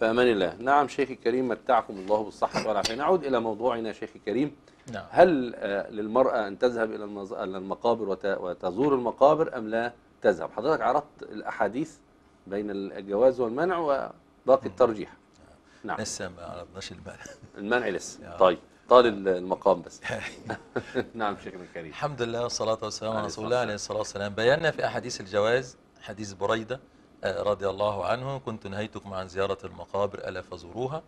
فأمان الله نعم شيخي الكريم متعكم الله بالصحة والعافية نعود إلى موضوعنا شيخي الكريم نعم. هل آه، للمرأة أن تذهب إلى المقابر وتزور المقابر أم لا تذهب حضرتك عرضت الأحاديث بين الجواز والمنع وباقي نعم. الترجيح نعم. نعم لسه ما عرضناش المنع المنع لسه طيب طال المقام بس نعم شيخنا الكريم الحمد لله والصلاة والسلام على رسول الله عليه الصلاة والسلام بينا في أحاديث الجواز حديث بريدة آه، رضي الله عنه كنت نهيتكم عن زيارة المقابر ألا فزوروها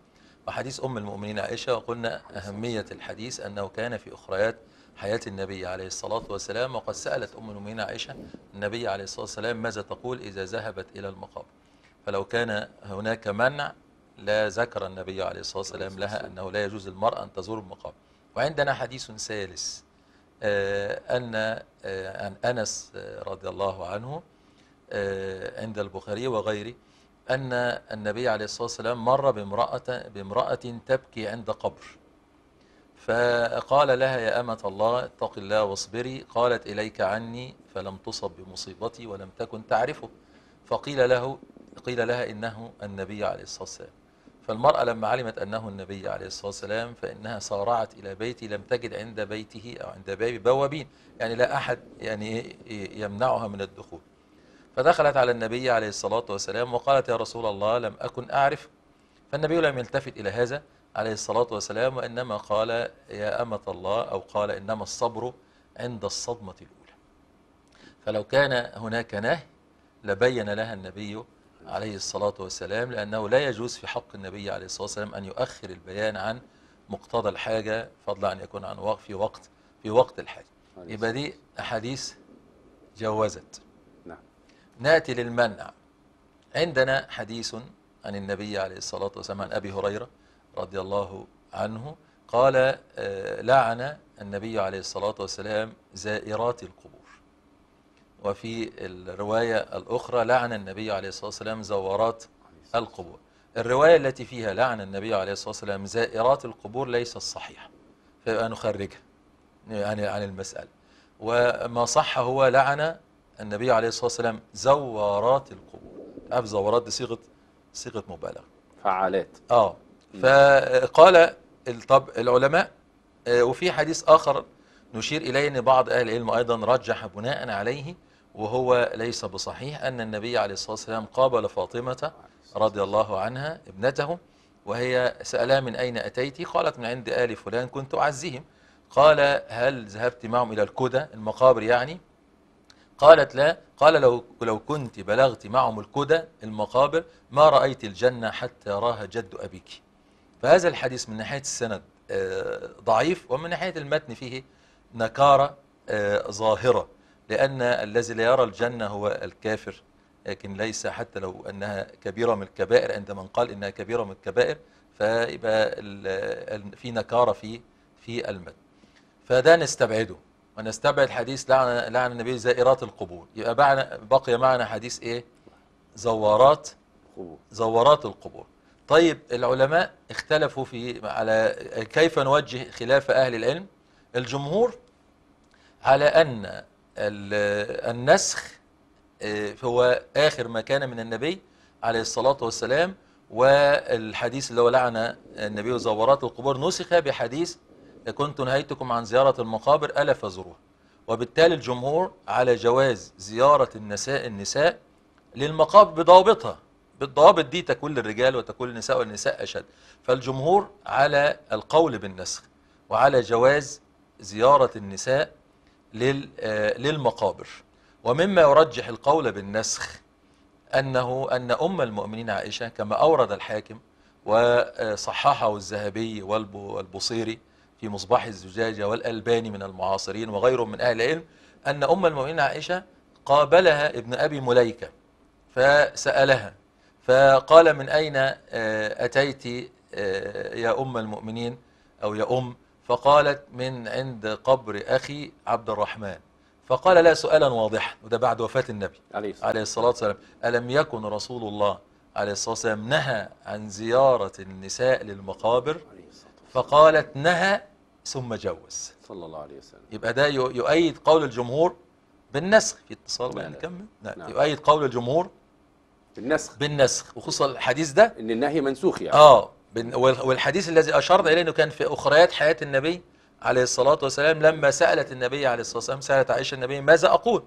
وحديث أم المؤمنين عائشة وقلنا أهمية الحديث أنه كان في أخريات حياة النبي عليه الصلاة والسلام وقد سألت أم المؤمنين عائشة النبي عليه الصلاة والسلام ماذا تقول إذا ذهبت إلى المقابر فلو كان هناك منع لا ذكر النبي عليه الصلاة والسلام لها أنه لا يجوز المرأة أن تزور المقابر وعندنا حديث ثالث آه، أن آه، أنس رضي الله عنه آه، عند البخاري وغيره أن النبي عليه الصلاة والسلام مر بامرأة, بامرأة تبكي عند قبر فقال لها يا أمة الله اتق الله واصبري قالت إليك عني فلم تصب بمصيبتي ولم تكن تعرفه فقيل له قيل لها إنه النبي عليه الصلاة والسلام فالمرأة لما علمت أنه النبي عليه الصلاة والسلام فإنها سارعت إلى بيتي لم تجد عند بيته أو عند باب بوابين يعني لا أحد يعني يمنعها من الدخول فدخلت على النبي عليه الصلاة والسلام وقالت يا رسول الله لم أكن أعرف فالنبي لم يلتفت إلى هذا عليه الصلاة والسلام وإنما قال يا أمة الله أو قال إنما الصبر عند الصدمة الأولى فلو كان هناك نهي لبين لها النبي عليه الصلاة والسلام لأنه لا يجوز في حق النبي عليه الصلاة والسلام أن يؤخر البيان عن مقتضى الحاجة فضلا أن يكون عن وقت في وقت في وقت الحاجة يبقى دي أحاديث جوزت ناتي للمنع عندنا حديث عن النبي عليه الصلاة والسلام عن أبي هريرة رضي الله عنه قال آه، لعن النبي عليه الصلاة والسلام زائرات القبور وفي الرواية الأخرى لعن النبي عليه الصلاة والسلام زوارات القبور الرواية التي فيها لعن النبي عليه الصلاة والسلام زائرات القبور ليس الصحيح فيبقى نخرجها يعني عن المسألة وما صح هو لعن النبي عليه الصلاة والسلام زوارات القبور عارف زوارات دي صيغة صيغة مبالغة فعالات اه فقال طب العلماء آه، وفي حديث آخر نشير إليه أن بعض أهل العلم أيضا رجح بناء عليه وهو ليس بصحيح أن النبي عليه الصلاة والسلام قابل فاطمة رضي الله عنها ابنته وهي سألها من أين أتيت قالت من عند آل فلان كنت أعزهم قال هل ذهبت معهم إلى الكدى المقابر يعني قالت لا قال لو, لو كنت بلغت معهم الكدى المقابر ما رأيت الجنة حتى راها جد أبيك فهذا الحديث من ناحية السند آه، ضعيف ومن ناحية المتن فيه نكارة آه، ظاهرة لأن الذي لا يرى الجنة هو الكافر لكن ليس حتى لو أنها كبيرة من الكبائر عند من قال إنها كبيرة من الكبائر فيبقى في نكارة في في المتن فده نستبعده ونستبعد حديث لعن لعن النبي زائرات القبور يبقى بقي معنا حديث ايه زوارات زوارات القبور طيب العلماء اختلفوا في على كيف نوجه خلاف اهل العلم الجمهور على ان النسخ آه، هو اخر ما كان من النبي عليه الصلاه والسلام والحديث اللي هو لعن النبي وزورات القبور نسخ بحديث كنت نهيتكم عن زيارة المقابر ألا فزروها وبالتالي الجمهور على جواز زيارة النساء النساء للمقابر بضوابطها بالضوابط دي تكون للرجال وتكون للنساء والنساء أشد فالجمهور على القول بالنسخ وعلى جواز زيارة النساء آه، للمقابر ومما يرجح القول بالنسخ أنه أن أم المؤمنين عائشة كما أورد الحاكم وصححه الذهبي والبصيري في مصباح الزجاجة والألباني من المعاصرين وغيرهم من أهل العلم أن أم المؤمنين عائشة قابلها ابن أبي مليكة فسألها فقال من أين آه، أتيت آه، يا أم المؤمنين أو يا أم فقالت من عند قبر أخي عبد الرحمن فقال لا سؤالا واضحا وده بعد وفاة النبي عليه, الصلاة, عليه الصلاة والسلام ألم يكن رسول الله عليه الصلاة والسلام نهى عن زيارة النساء للمقابر فقالت نهى ثم جوز صلى الله عليه وسلم يبقى ده يؤيد قول الجمهور بالنسخ في اتصال بقى يعني نكمل نعم. يؤيد قول الجمهور بالنسخ بالنسخ وخصوصا الحديث ده ان النهي منسوخ يعني اه والحديث الذي اشرنا اليه انه كان في اخريات حياه النبي عليه الصلاه والسلام لما سالت النبي عليه الصلاه والسلام سالت عائشه النبي ماذا اقول؟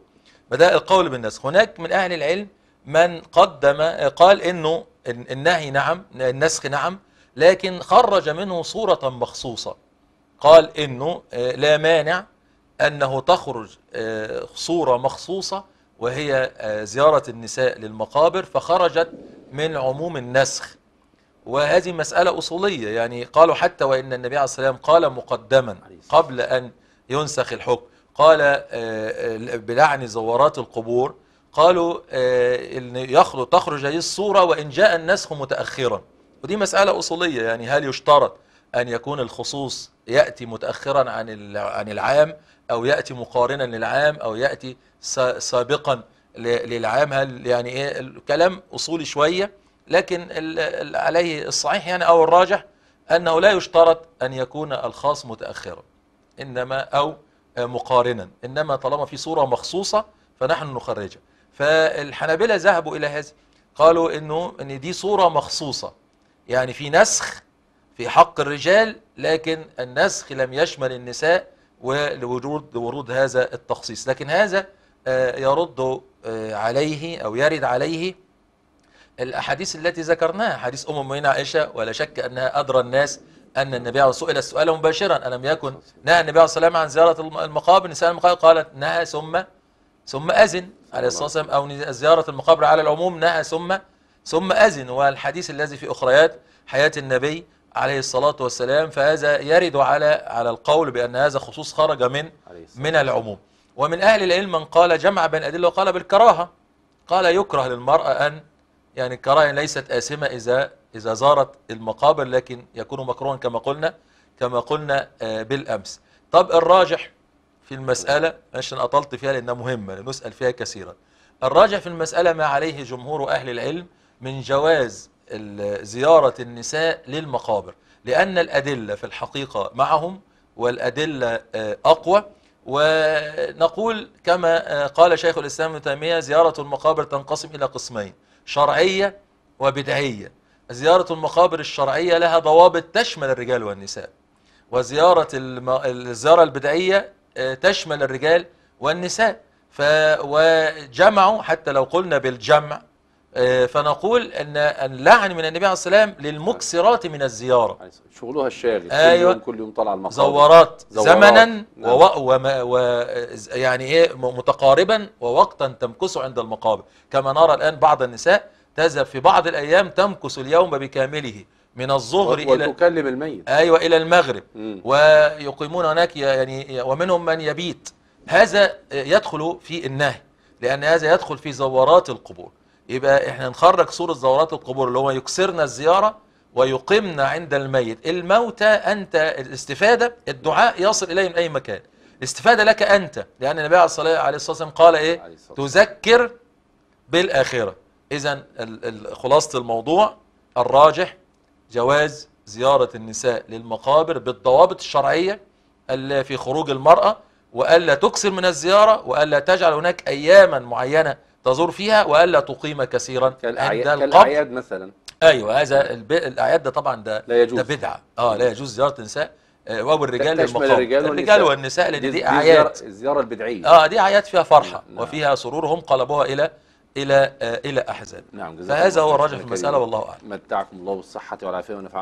بدأ القول بالنسخ هناك من اهل العلم من قدم قال انه النهي نعم النسخ نعم لكن خرج منه صوره مخصوصه قال انه آه، لا مانع انه تخرج آه، صورة مخصوصة وهي آه، زيارة النساء للمقابر فخرجت من عموم النسخ وهذه مسألة أصولية يعني قالوا حتى وإن النبي عليه الصلاة والسلام قال مقدما قبل أن ينسخ الحكم قال بلعن زوارات القبور قالوا ان يخلو تخرج هذه الصورة وإن جاء النسخ متأخرا ودي مسألة أصولية يعني هل يشترط أن يكون الخصوص يأتي متأخرا عن عن العام أو يأتي مقارنا للعام أو يأتي سابقا للعام هل يعني إيه الكلام أصولي شوية لكن عليه الصحيح يعني أو الراجح أنه لا يشترط أن يكون الخاص متأخرا إنما أو مقارنا إنما طالما في صورة مخصوصة فنحن نخرجها فالحنابلة ذهبوا إلى هذا قالوا إنه إن دي صورة مخصوصة يعني في نسخ في حق الرجال لكن النسخ لم يشمل النساء ولوجود ورود هذا التخصيص لكن هذا آه، يرد آه، عليه أو يرد عليه الأحاديث التي ذكرناها حديث أم المؤمنين عائشة ولا شك أنها أدرى الناس أن النبي عليه سئل السؤال مباشرا ألم يكن نهى النبي عليه والسلام عن زيارة المقابر نساء المقابر قالت نهى ثم ثم أذن عليه الصلاة والسلام أو زيارة المقابر على العموم نهى ثم ثم أذن والحديث الذي في أخريات حياة النبي عليه الصلاة والسلام فهذا يرد على على القول بأن هذا خصوص خرج من من العموم ومن أهل العلم من قال جمع بين أدلة وقال بالكراهة قال يكره للمرأة أن يعني الكراهة ليست آثمة إذا إذا زارت المقابر لكن يكون مكروها كما قلنا كما قلنا آه، بالأمس طب الراجح في المسألة عشان أطلت فيها لأنها مهمة نسأل فيها كثيرا الراجح في المسألة ما عليه جمهور أهل العلم من جواز زيارة النساء للمقابر لأن الأدلة في الحقيقة معهم والأدلة آه، أقوى ونقول كما آه، قال شيخ الإسلام ابن تيمية زيارة المقابر تنقسم إلى قسمين شرعية وبدعية زيارة المقابر الشرعية لها ضوابط تشمل الرجال والنساء وزيارة الزيارة البدعية آه، تشمل الرجال والنساء ف وجمعوا حتى لو قلنا بالجمع آه، فنقول ان اللعن من النبي عليه الصلاه والسلام للمكسرات من الزياره أيوة، شغلها الشاغل أيوة. كل يوم طالع المقابر زورات, زورات زمنا نعم. و... و... يعني ايه متقاربا ووقتا تمكث عند المقابر كما نرى الان بعض النساء تذهب في بعض الايام تمكث اليوم بكامله من الظهر الى وتكلم الميت ايوه الى المغرب م. ويقيمون هناك يعني ومنهم من يبيت هذا يدخل في النهي لان هذا يدخل في زورات القبور يبقى احنا نخرج سور زورات القبور اللي هو يكسرنا الزيارة ويقمنا عند الميت الموتى أنت الاستفادة الدعاء يصل إليه من أي مكان الاستفادة لك أنت لأن النبي عليه الصلاة والسلام قال إيه تذكر بالآخرة إذا خلاصة الموضوع الراجح جواز زيارة النساء للمقابر بالضوابط الشرعية ألا في خروج المرأة وألا تكسر من الزيارة وألا تجعل هناك أياما معينة تزور فيها وألا تقيم كثيرا كالأعياد, عند كالأعياد مثلا أيوة هذا الب... الأعياد ده طبعا ده لا يجوز ده بدعة آه لا يجوز زيارة النساء او آه، الرجال للمقام الرجال, الرجال والنساء لان دي, دي اعياد الزياره البدعيه اه دي اعياد فيها فرحه نعم. وفيها سرور هم قلبوها الى الى آه الى احزان نعم فهذا هو الرجل في المساله والله اعلم متعكم الله بالصحه والعافيه ونفعنا